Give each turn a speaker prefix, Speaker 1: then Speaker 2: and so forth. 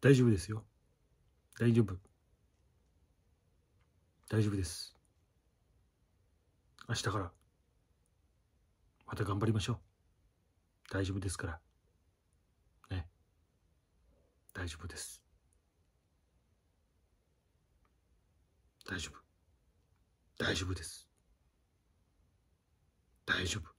Speaker 1: 大丈夫ですよ。大丈夫。大丈夫です。明日から、また頑張りましょう。大丈夫ですから。ね。大丈夫です。
Speaker 2: 大丈夫。大丈夫です。大丈夫。